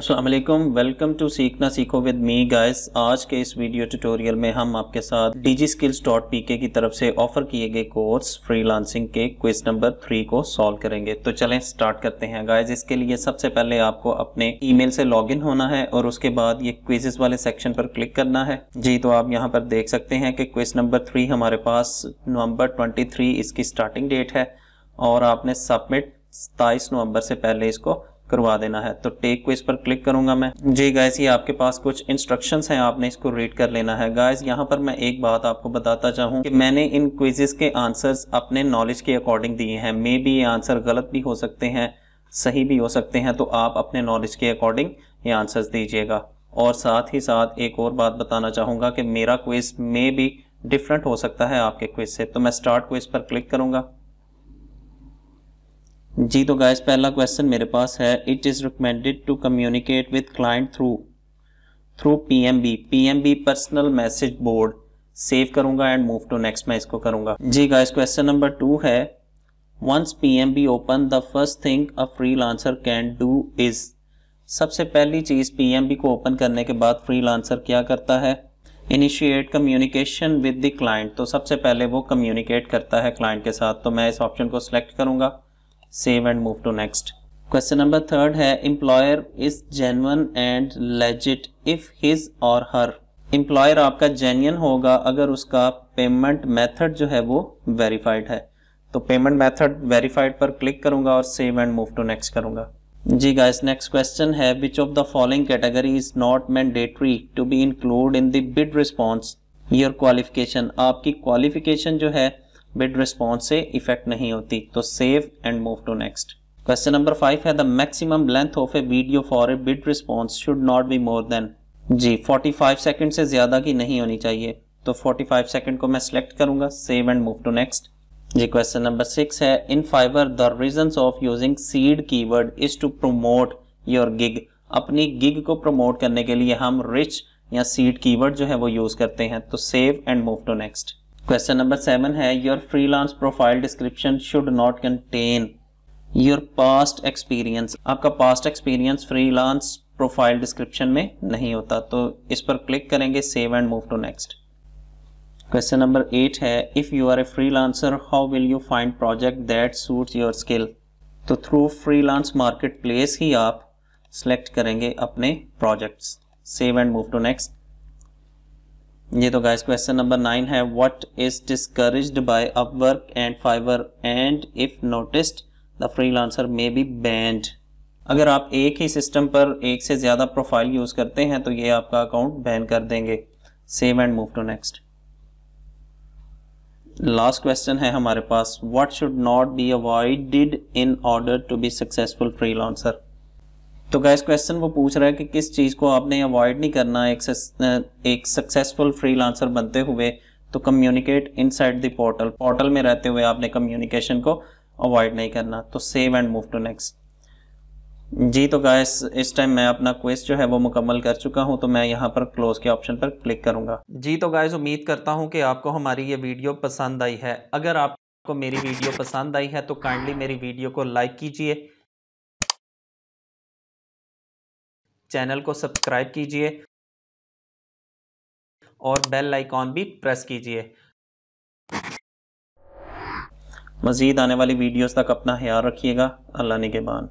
Aslam welcome to सीखना सीखो with me guys आज के इस वीडियो ट्यूटोरियल में हम आपके साथ डिजी स्किल्स डॉट पी के की तरफ से ऑफर किए गए कोर्स फ्रीलांसिंग के क्विज नंबर थ्री को सॉल्व करेंगे तो चलें स्टार्ट करते हैं गाइस इसके लिए सबसे पहले आपको अपने ईमेल से लॉगिन होना है और उसके बाद ये क्विजेस वाले सेक्शन पर क्लिक करना है जी तो आप यहाँ पर देख सकते हैं कि क्विज नंबर थ्री हमारे पास नवम्बर ट्वेंटी इसकी स्टार्टिंग डेट है और आपने सबमिट सताईस नवम्बर से पहले इसको करवा देना है तो टेक को इस पर क्लिक करूंगा मैं जी गाइस ये आपके पास कुछ इंस्ट्रक्शंस हैं आपने इसको रीड कर लेना है गाइस यहाँ पर मैं एक बात आपको बताता चाहूँ कि मैंने इन क्विजेस के आंसर्स अपने नॉलेज के अकॉर्डिंग दिए हैं मे बी ये आंसर गलत भी हो सकते हैं सही भी हो सकते हैं तो आप अपने नॉलेज के अकॉर्डिंग ये आंसर्स दीजिएगा और साथ ही साथ एक और बात बताना चाहूँगा कि मेरा क्विज मे भी डिफरेंट हो सकता है आपके क्विज से तो मैं स्टार्ट क्विज पर क्लिक करूँगा जी तो गाइस पहला क्वेश्चन मेरे पास है it is recommended to communicate with client through through PMB PMB personal message board save करूंगा एंड मूव टू नेक्स्ट मैं इसको करूंगा जी गाइस क्वेश्चन नंबर टू है once PMB open the first thing a freelancer can do is सबसे पहली चीज PMB को ओपन करने के बाद फ्रीलांसर क्या करता है initiate communication with the client तो सबसे पहले वो कम्युनिकेट करता है क्लाइंट के साथ तो मैं इस ऑप्शन को सिलेक्ट करूंगा save and move to next question number third है employer is genuine and legit if his और हर इम्प्लॉयर आपका जेन्यन होगा अगर उसका पेमेंट मेथड जो है वो वेरीफाइड है तो पेमेंट मेथड वेरीफाइड पर क्लिक करूंगा और save and move to next करूंगा जी गाइस नेक्स्ट क्वेश्चन है which of the following category is not mandatory to be include in the bid response your qualification आपकी क्वालिफिकेशन जो है बिड रिस्पॉन्स से इफेक्ट नहीं होती तो save and move to next question number five है the maximum length of a video for a bid response should not be more than जी 45 second से ज़्यादा की नहीं होनी चाहिए तो 45 सेकंड को मैं सिलेक्ट करूंगा save and move to next जी क्वेश्चन नंबर सिक्स है in Fiverr the reason of using seed keyword is to promote your gig अपनी गिग को प्रमोट करने के लिए हम रिच या सीड कीवर्ड जो है वो यूज करते हैं तो save and move to next question number seven है your freelance profile description should not contain your past experience आपका past experience freelance profile description में नहीं होता तो इस पर क्लिक करेंगे save and move to next question number eight है if you are a freelancer how will you find project that suits your skill तो थ्रू फ्रीलांस मार्केट प्लेस ही आप सेलेक्ट करेंगे अपने projects save and move to next ये तो guys question number nine है what is discourage by Upwork and Fiverr and if noticed the freelancer may be banned अगर आप एक ही सिस्टम पर एक से ज़्यादा प्रोफाइल यूज़ करते हैं तो ये आपका अकाउंट बैन कर देंगे save and move to next last question है हमारे पास what should not be avoided in order to be successful freelancer तो गैस क्वेश्चन वो पूछ रहा है कि किस चीज़ को आपने अवॉइड नहीं करना एक एक सक्सेसफुल फ्रीलांसर बनते हुए तो communicate inside side portal portal में रहते हुए आपने कम्युनिकेशन को अवॉइड नहीं करना तो save and move to next जी तो गैस इस टाइम मैं अपना क्वेश्चन जो है वो मुकम्मल कर चुका हूं तो मैं यहां पर क्लोज के ऑप्शन पर क्लिक करूंगा जी तो गैस उम्मीद करता हूं कि आपको हमारी ये वीडियो पसंद आई है अगर आपको मेरी वीडियो पसंद आई है तो काइंडली मेरी वीडियो को लाइक कीजिए चैनल को सब्सक्राइब कीजिए और बेल आइकॉन भी प्रेस कीजिए मज़ीद आने वाली वीडियोस तक अपना ख्याल रखिएगा अल्लाह के बान